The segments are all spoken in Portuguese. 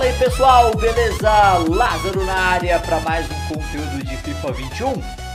Fala aí pessoal, beleza? Lázaro na área para mais um conteúdo de FIFA 21,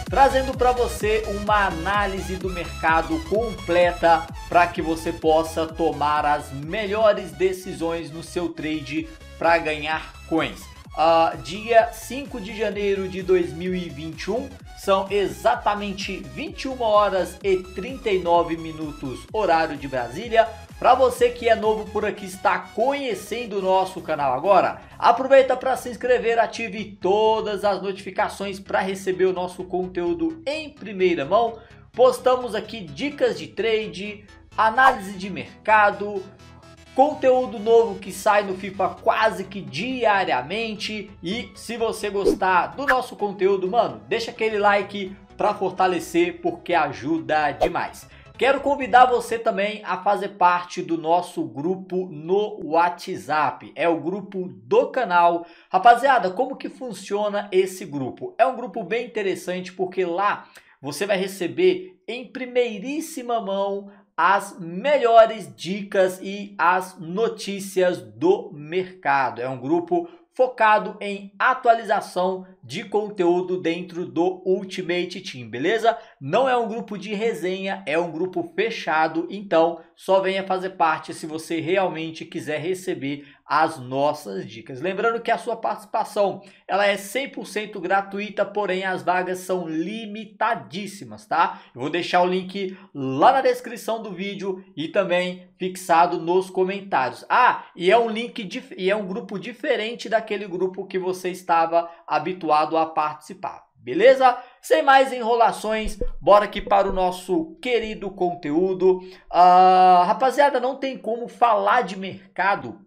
trazendo para você uma análise do mercado completa para que você possa tomar as melhores decisões no seu trade para ganhar coins. Uh, dia 5 de janeiro de 2021, são exatamente 21 horas e 39 minutos, horário de Brasília para você que é novo por aqui está conhecendo o nosso canal agora, aproveita para se inscrever, ative todas as notificações para receber o nosso conteúdo em primeira mão. Postamos aqui dicas de trade, análise de mercado, conteúdo novo que sai no FIFA quase que diariamente. E se você gostar do nosso conteúdo, mano, deixa aquele like para fortalecer porque ajuda demais. Quero convidar você também a fazer parte do nosso grupo no WhatsApp. É o grupo do canal. Rapaziada, como que funciona esse grupo? É um grupo bem interessante porque lá você vai receber em primeiríssima mão as melhores dicas e as notícias do mercado. É um grupo focado em atualização de conteúdo dentro do Ultimate Team, beleza? Não é um grupo de resenha, é um grupo fechado, então só venha fazer parte se você realmente quiser receber as nossas dicas. Lembrando que a sua participação ela é 100% gratuita, porém as vagas são limitadíssimas, tá? Eu vou deixar o link lá na descrição do vídeo e também fixado nos comentários. Ah, e é um link e é um grupo diferente daquele grupo que você estava habituado a participar. Beleza? Sem mais enrolações, bora aqui para o nosso querido conteúdo. Uh, rapaziada, não tem como falar de mercado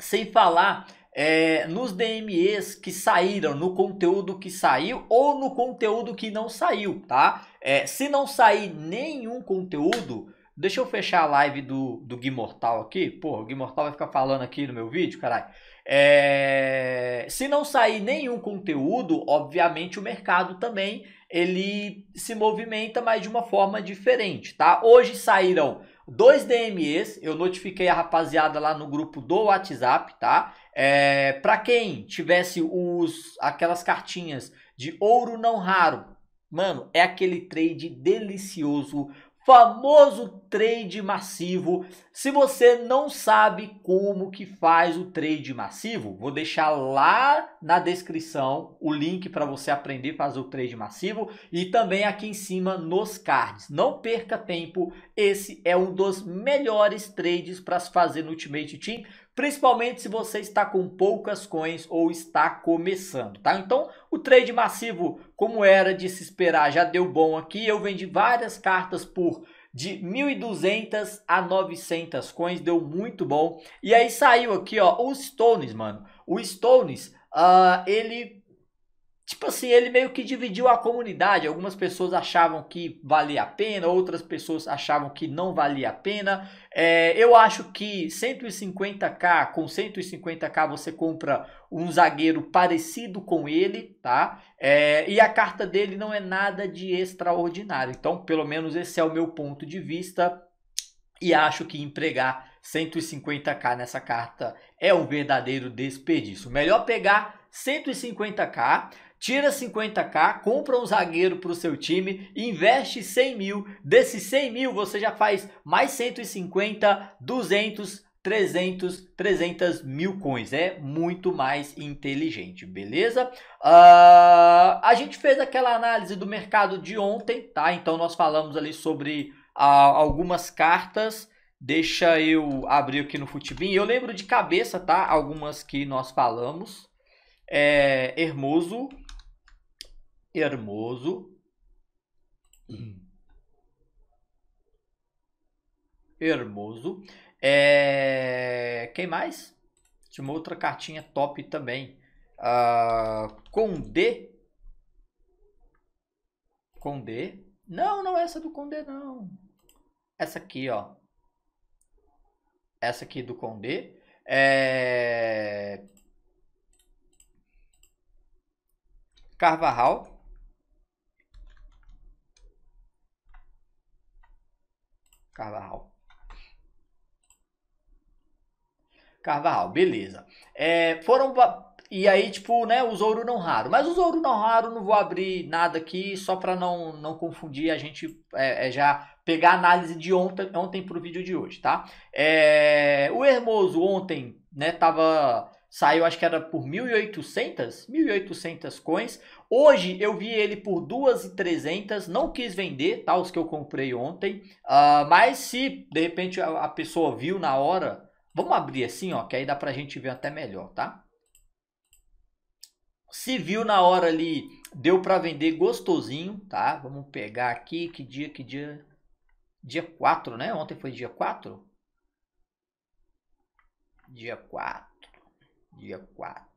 sem falar é, nos DMEs que saíram, no conteúdo que saiu ou no conteúdo que não saiu, tá? É, se não sair nenhum conteúdo, deixa eu fechar a live do, do Mortal aqui. Porra, o Mortal vai ficar falando aqui no meu vídeo, caralho. É, se não sair nenhum conteúdo, obviamente o mercado também ele se movimenta, mas de uma forma diferente, tá? Hoje saíram dois DMEs, eu notifiquei a rapaziada lá no grupo do WhatsApp, tá? É, para quem tivesse os aquelas cartinhas de ouro não raro, mano, é aquele trade delicioso famoso trade massivo. Se você não sabe como que faz o trade massivo, vou deixar lá na descrição o link para você aprender a fazer o trade massivo e também aqui em cima nos cards. Não perca tempo, esse é um dos melhores trades para se fazer no Ultimate Team principalmente se você está com poucas coins ou está começando, tá? Então, o trade massivo, como era de se esperar, já deu bom aqui. Eu vendi várias cartas por de 1.200 a 900 coins, deu muito bom. E aí saiu aqui, ó, o Stones, mano. O Stones, uh, ele tipo assim, ele meio que dividiu a comunidade. Algumas pessoas achavam que valia a pena, outras pessoas achavam que não valia a pena. É, eu acho que 150k, com 150k você compra um zagueiro parecido com ele, tá? É, e a carta dele não é nada de extraordinário. Então, pelo menos esse é o meu ponto de vista. E acho que empregar 150k nessa carta é um verdadeiro desperdício. Melhor pegar 150k tira 50k, compra um zagueiro para o seu time, investe 100 mil, desses 100 mil você já faz mais 150, 200, 300, 300 mil coins. É muito mais inteligente, beleza? Uh, a gente fez aquela análise do mercado de ontem, tá? Então nós falamos ali sobre uh, algumas cartas. Deixa eu abrir aqui no Futibin. Eu lembro de cabeça, tá? Algumas que nós falamos. É, Hermoso, Hermoso. Hermoso. É... Quem mais? Tinha uma outra cartinha top também. Ah, Condé. Condé. Não, não é essa do Condé, não. Essa aqui, ó. Essa aqui do Condé. É... Carvajal. Carvalhal. Carvalhal, beleza. É, foram. E aí, tipo, né, os ouro não raro. Mas os ouro não raro, não vou abrir nada aqui, só para não, não confundir a gente é, é, já pegar a análise de ontem, ontem pro vídeo de hoje, tá? É, o Hermoso ontem, né, tava saiu acho que era por 1.800, 1.800 coins. Hoje eu vi ele por 2.300, não quis vender, tá? Os que eu comprei ontem. Uh, mas se de repente a, a, pessoa viu na hora, vamos abrir assim, ó, que aí dá pra gente ver até melhor, tá? Se viu na hora ali, deu pra vender gostosinho, tá? Vamos pegar aqui, que dia, que dia... Dia 4, né? Ontem foi dia 4? Dia 4 dia 4.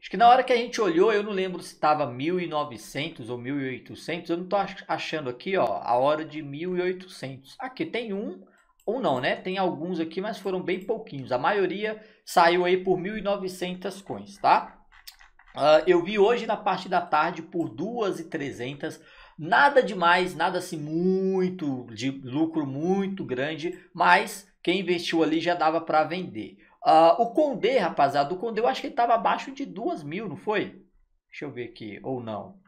Acho que na hora que a gente olhou, eu não lembro se estava 1900 ou 1800, eu não estou achando aqui, ó, a hora de 1800. Aqui tem um ou não, né? Tem alguns aqui, mas foram bem pouquinhos. A maioria saiu aí por 1900 coins, tá? Uh, eu vi hoje na parte da tarde por 2.300 Nada demais, nada assim muito de lucro muito grande, mas quem investiu ali já dava para vender. Uh, o Condé, rapaziada, o Condé eu acho que ele estava abaixo de 2 mil, não foi? Deixa eu ver aqui, ou não.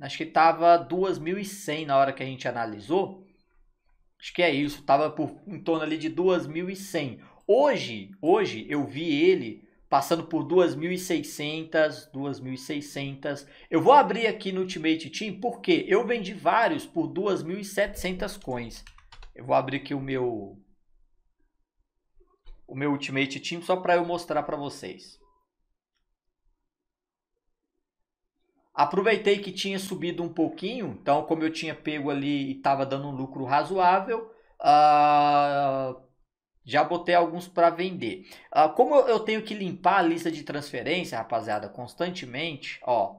Acho que estava 2.100 na hora que a gente analisou. Acho que é isso, estava por em torno ali de 2.100. Hoje, hoje eu vi ele passando por 2.600, 2.600. Eu vou abrir aqui no Ultimate Team porque eu vendi vários por 2.700 coins. Eu vou abrir aqui o meu o meu Ultimate Team só para eu mostrar para vocês. Aproveitei que tinha subido um pouquinho, então como eu tinha pego ali e estava dando um lucro razoável, uh, já botei alguns para vender. Ah, como eu tenho que limpar a lista de transferência, rapaziada, constantemente, ó,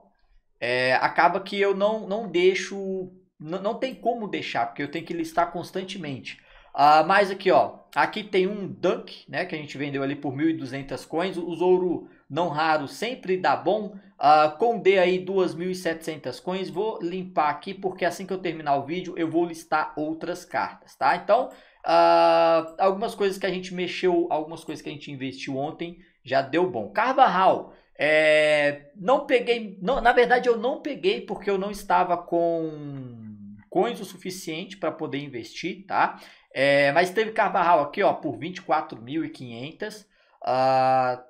é, acaba que eu não, não deixo, não, não tem como deixar, porque eu tenho que listar constantemente. Ah, mas aqui, ó, aqui tem um Dunk, né, que a gente vendeu ali por 1.200 coins. Os ouro não raro sempre dá bom. Uh, com D aí 2.700 coins. Vou limpar aqui porque assim que eu terminar o vídeo eu vou listar outras cartas, tá? Então Uh, algumas coisas que a gente mexeu, algumas coisas que a gente investiu ontem, já deu bom. Carvajal, é, não peguei, não, na verdade eu não peguei porque eu não estava com coins o suficiente para poder investir, tá? É, mas teve Carvajal aqui, ó, por 24.500, uh,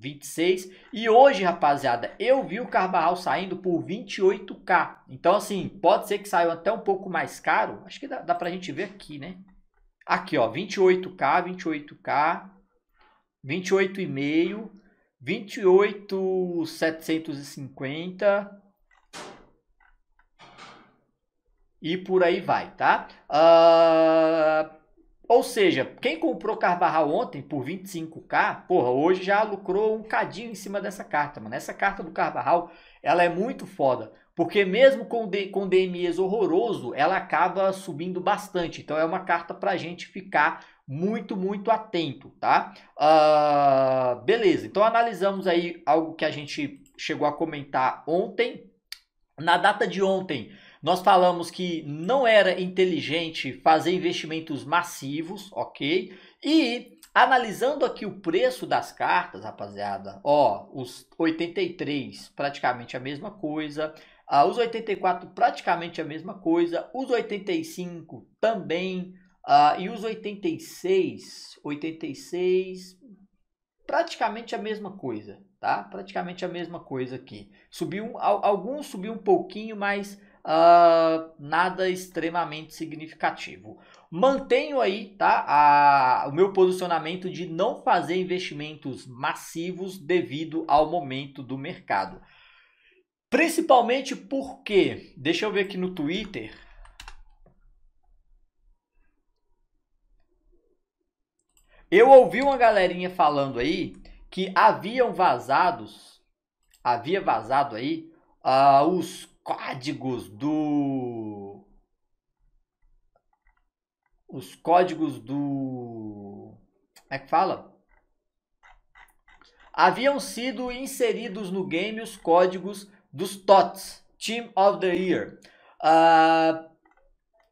26. E hoje, rapaziada, eu vi o Carvajal saindo por 28k. Então, assim, pode ser que saiu até um pouco mais caro. Acho que dá, dá pra gente ver aqui, né? Aqui, ó, 28K, 28K, 28,5, 28,750 e por aí vai, tá? Uh, ou seja, quem comprou Carvajal ontem por 25K, porra, hoje já lucrou um cadinho em cima dessa carta, mano. Essa carta do Carvajal, ela é muito foda. Porque mesmo com, de, com DMEs horroroso, ela acaba subindo bastante. Então é uma carta para a gente ficar muito, muito atento, tá? Uh, beleza, então analisamos aí algo que a gente chegou a comentar ontem. Na data de ontem, nós falamos que não era inteligente fazer investimentos massivos, ok? E analisando aqui o preço das cartas, rapaziada, ó, os 83, praticamente a mesma coisa. Ah, os 84 praticamente a mesma coisa, os 85 também, ah, e os 86, 86 praticamente a mesma coisa, tá? Praticamente a mesma coisa aqui. Subiu, alguns subiu um pouquinho, mas ah, nada extremamente significativo. Mantenho aí tá, a, o meu posicionamento de não fazer investimentos massivos devido ao momento do mercado. Principalmente porque, deixa eu ver aqui no Twitter. Eu ouvi uma galerinha falando aí que haviam vazados, havia vazado aí uh, os códigos do. Os códigos do. Como é que fala? Haviam sido inseridos no game os códigos dos TOTS, Team of the Year. Uh,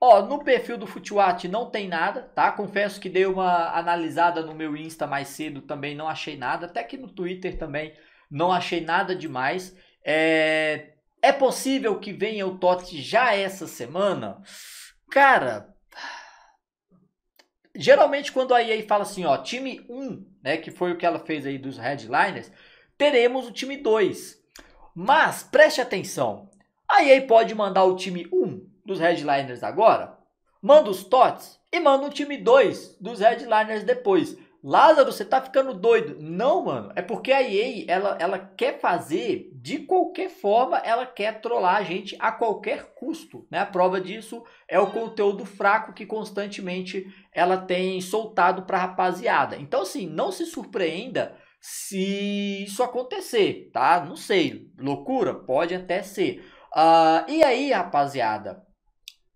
ó, no perfil do Futiwat não tem nada, tá? Confesso que dei uma analisada no meu Insta mais cedo, também não achei nada. Até que no Twitter também não achei nada demais. É, é possível que venha o TOTS já essa semana? Cara, geralmente quando a EA fala assim, ó, time 1, né, que foi o que ela fez aí dos headliners, teremos o time 2. Mas preste atenção. A EA pode mandar o time 1 dos headliners agora, manda os tots e manda o time 2 dos headliners depois. Lázaro, você tá ficando doido. Não, mano. É porque a EA, ela, ela quer fazer, de qualquer forma, ela quer trollar a gente a qualquer custo. Né? A prova disso é o conteúdo fraco que constantemente ela tem soltado pra rapaziada. Então, assim, não se surpreenda se isso acontecer, tá? Não sei, loucura? Pode até ser. Uh, e aí, rapaziada,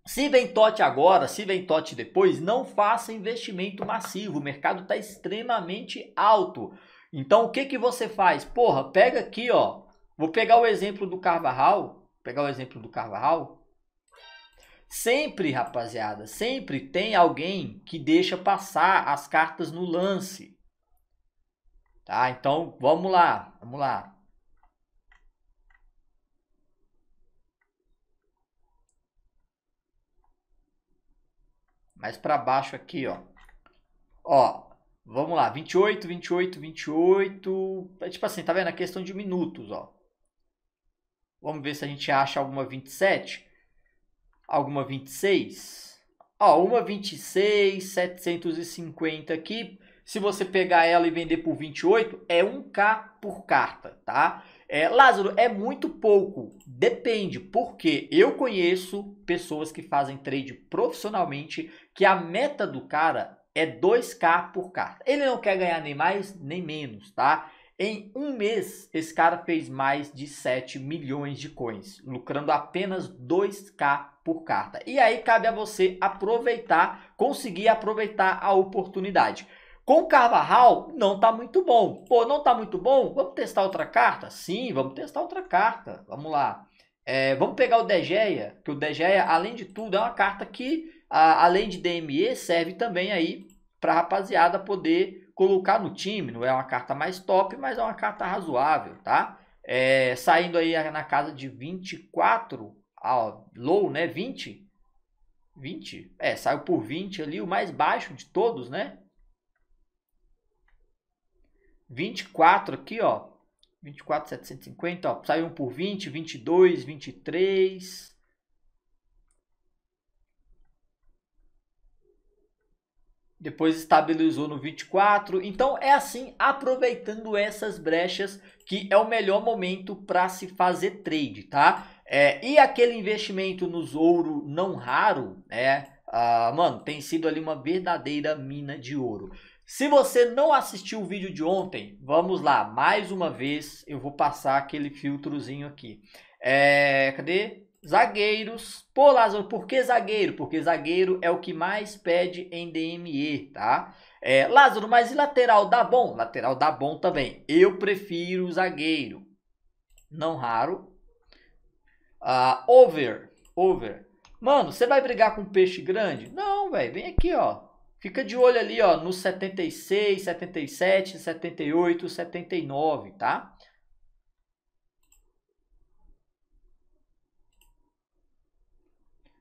se vem tote agora, se vem tote depois, não faça investimento massivo. O mercado está extremamente alto. Então, o que, que você faz? Porra, pega aqui, ó. Vou pegar o exemplo do Carvajal. Pegar o exemplo do Carvajal. Sempre, rapaziada, sempre tem alguém que deixa passar as cartas no lance. Tá? Então, vamos lá, vamos lá. Mais para baixo aqui, ó. Ó, vamos lá, 28, 28, 28. É tipo assim, tá vendo? A é questão de minutos, ó. Vamos ver se a gente acha alguma 27, alguma 26. Ó, uma 26, 750 aqui. Se você pegar ela e vender por 28, é 1K por carta, tá? É, Lázaro, é muito pouco. Depende, porque eu conheço pessoas que fazem trade profissionalmente que a meta do cara é 2K por carta. Ele não quer ganhar nem mais nem menos, tá? Em um mês, esse cara fez mais de 7 milhões de coins, lucrando apenas 2K por carta. E aí cabe a você aproveitar, conseguir aproveitar a oportunidade. Com o Carvajal, não tá muito bom. Pô, não tá muito bom? Vamos testar outra carta? Sim, vamos testar outra carta. Vamos lá. É, vamos pegar o Degeia, que o Degeia, além de tudo, é uma carta que, a, além de DME, serve também aí para a rapaziada poder colocar no time. Não é uma carta mais top, mas é uma carta razoável, tá? É, saindo aí na casa de 24, ó, low, né? 20, 20? É, saiu por 20 ali, o mais baixo de todos, né? 24 aqui, ó. 24,750, ó. Saiu um por 20, 22, 23. Depois estabilizou no 24. Então é assim, aproveitando essas brechas, que é o melhor momento para se fazer trade, tá? É, e aquele investimento nos ouro não raro, né? ah, mano, tem sido ali uma verdadeira mina de ouro. Se você não assistiu o vídeo de ontem, vamos lá, mais uma vez eu vou passar aquele filtrozinho aqui. É, cadê? Zagueiros. Pô, Lázaro, por que zagueiro? Porque zagueiro é o que mais pede em DME, tá? É, Lázaro, mas e lateral dá bom? Lateral dá bom também. Eu prefiro zagueiro. Não raro. Uh, over. Over. Mano, você vai brigar com um peixe grande? Não, velho. Vem aqui, ó. Fica de olho ali, ó, no 76, 77, 78, 79, tá?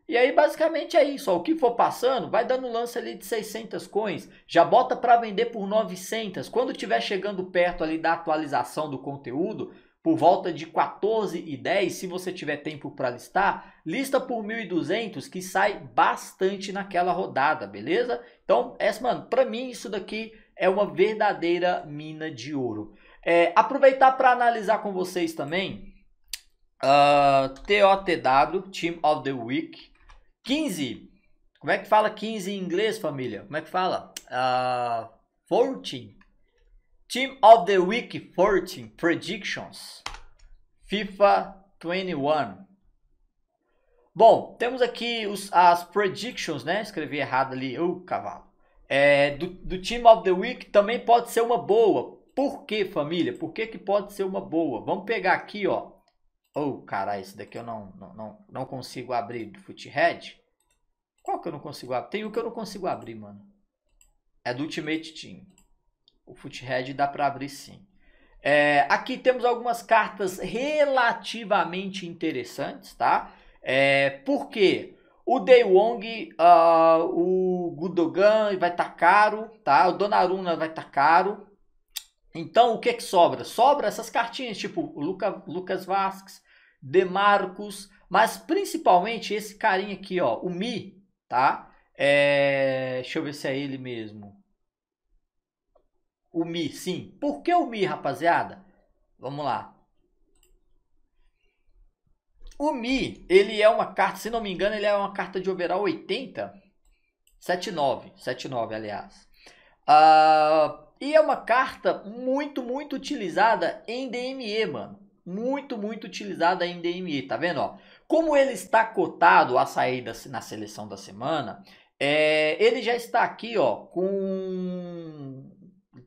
E aí basicamente é isso, ó, o que for passando, vai dando lance ali de 600 coins, já bota para vender por 900. Quando tiver chegando perto ali da atualização do conteúdo, por volta de 14 e 10, se você tiver tempo para listar, lista por 1.200 que sai bastante naquela rodada, beleza? Então, essa, mano, para mim isso daqui é uma verdadeira mina de ouro. É, aproveitar para analisar com vocês também uh, ah, TOTW, Team of the Week, 15. Como é que fala 15 em inglês, família? Como é que fala? Uh, ah, 14. Team of the Week 14 Predictions FIFA 21. Bom, temos aqui os, as predictions, né? Escrevi errado ali, o cavalo. É, do, do Team of the Week também pode ser uma boa. Por que, família? Por que, que pode ser uma boa? Vamos pegar aqui, ó. Oh, caralho, esse daqui eu não, não, não, não consigo abrir do Foothead. Qual que eu não consigo abrir? Tem um que eu não consigo abrir, mano. É do Ultimate Team. O Foothead dá para abrir sim. É, aqui temos algumas cartas relativamente interessantes, tá? É, porque o Dei Wong, uh, o Gudogan vai estar tá caro, tá? O Donnarumma vai estar tá caro. Então, o que que sobra? Sobra essas cartinhas, tipo o Luca, Lucas Vasques, demarcus mas principalmente esse carinha aqui, ó, o Mi, tá? É, deixa eu ver se é ele mesmo. O Mi, sim. Por que o Mi, rapaziada? Vamos lá. O Mi, ele é uma carta, se não me engano, ele é uma carta de overall 80. 79, 79, aliás. Uh, e é uma carta muito, muito utilizada em DME, mano. Muito, muito utilizada em DME, tá vendo? Ó, como ele está cotado a saída na seleção da semana, é, ele já está aqui ó, com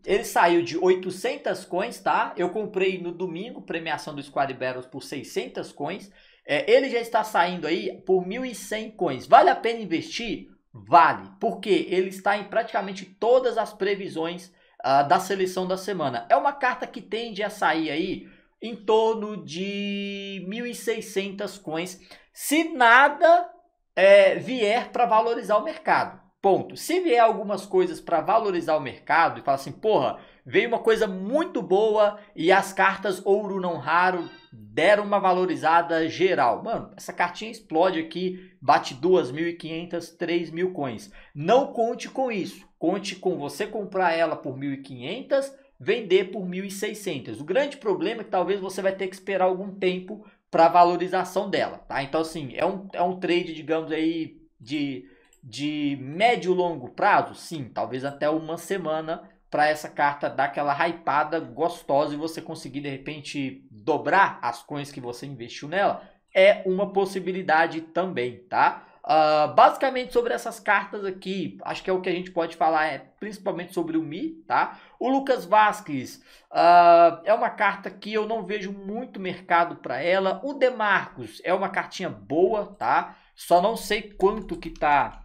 ele saiu de 800 coins, tá? Eu comprei no domingo, premiação do Squad Battles por 600 coins. É, ele já está saindo aí por 1.100 coins. Vale a pena investir? Vale, porque ele está em praticamente todas as previsões uh, da seleção da semana. É uma carta que tende a sair aí em torno de 1.600 coins, se nada é, vier para valorizar o mercado. Ponto. Se vier algumas coisas para valorizar o mercado e falar assim, porra, veio uma coisa muito boa e as cartas ouro não raro deram uma valorizada geral. Mano, essa cartinha explode aqui, bate 2.500, 3.000 coins. Não conte com isso. Conte com você comprar ela por 1.500, vender por 1.600. O grande problema é que talvez você vai ter que esperar algum tempo para valorização dela, tá? Então assim, é um, é um trade, digamos aí, de de médio longo prazo? Sim, talvez até uma semana para essa carta dar aquela hypada gostosa e você conseguir de repente dobrar as coins que você investiu nela. É uma possibilidade também, tá? Uh, basicamente sobre essas cartas aqui, acho que é o que a gente pode falar, é principalmente sobre o Mi, tá? O Lucas Vasquez uh, é uma carta que eu não vejo muito mercado para ela. O Demarcos é uma cartinha boa, tá? Só não sei quanto que tá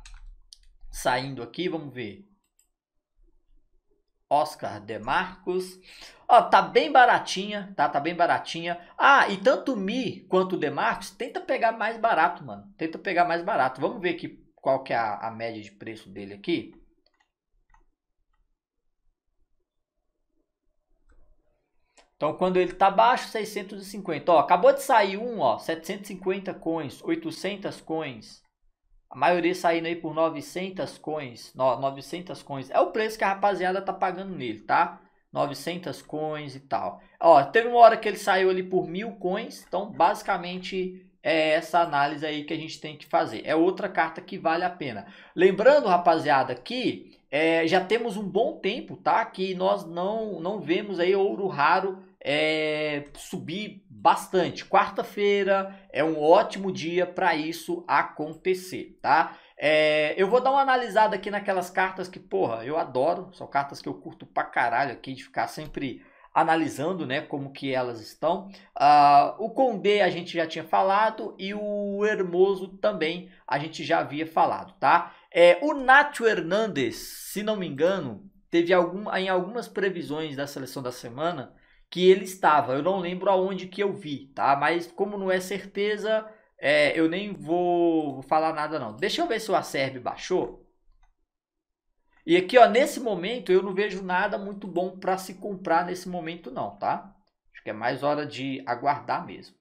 saindo aqui, vamos ver. Oscar Marcos. Ó, tá bem baratinha, tá? Tá bem baratinha. Ah, e tanto o Mi quanto o Marcos, tenta pegar mais barato, mano. Tenta pegar mais barato. Vamos ver aqui qual que é a, a média de preço dele aqui. Então, quando ele tá baixo, 650. Ó, acabou de sair um, ó, 750 coins, 800 coins. A maioria saindo aí por 900 coins. 900 coins. É o preço que a rapaziada tá pagando nele, tá? 900 coins e tal. Ó, teve uma hora que ele saiu ali por mil coins. Então, basicamente, é essa análise aí que a gente tem que fazer. É outra carta que vale a pena. Lembrando, rapaziada, que é, já temos um bom tempo, tá? Que nós não, não vemos aí ouro raro é, subir bastante. Quarta-feira é um ótimo dia para isso acontecer, tá? É, eu vou dar uma analisada aqui naquelas cartas que, porra, eu adoro. São cartas que eu curto pra caralho aqui, de ficar sempre analisando, né, como que elas estão. Uh, o Condé a gente já tinha falado e o Hermoso também a gente já havia falado, tá? É, o Nacho Hernandes, se não me engano, teve algum, em algumas previsões da seleção da semana, que ele estava. Eu não lembro aonde que eu vi, tá? Mas como não é certeza, é, eu nem vou falar nada não. Deixa eu ver se o Acerb baixou. E aqui, ó, nesse momento eu não vejo nada muito bom para se comprar nesse momento não, tá? Acho que é mais hora de aguardar mesmo.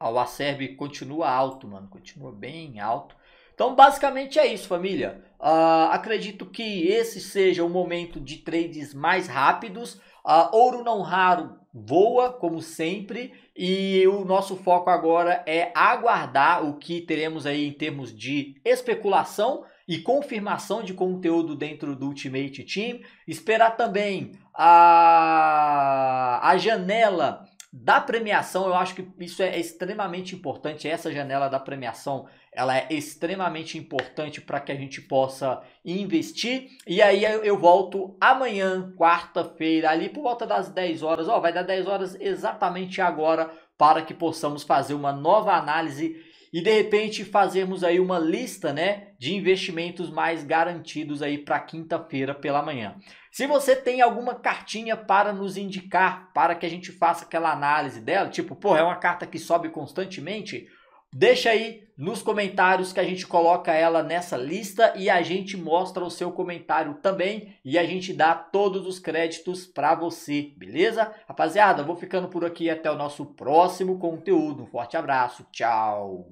o Acerb continua alto, mano. Continua bem alto. Então, basicamente é isso, família. Uh, acredito que esse seja o momento de trades mais rápidos. Uh, ouro não raro voa, como sempre, e o nosso foco agora é aguardar o que teremos aí em termos de especulação e confirmação de conteúdo dentro do Ultimate Team. Esperar também a, a janela da premiação, eu acho que isso é extremamente importante, essa janela da premiação ela é extremamente importante para que a gente possa investir. E aí eu volto amanhã, quarta-feira, ali por volta das 10 horas, ó, vai dar 10 horas exatamente agora para que possamos fazer uma nova análise e de repente fazermos aí uma lista, né, de investimentos mais garantidos aí para quinta-feira pela manhã. Se você tem alguma cartinha para nos indicar, para que a gente faça aquela análise dela, tipo, pô, é uma carta que sobe constantemente, Deixa aí nos comentários que a gente coloca ela nessa lista e a gente mostra o seu comentário também e a gente dá todos os créditos para você, beleza? Rapaziada, vou ficando por aqui até o nosso próximo conteúdo. Um forte abraço, tchau.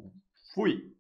Fui.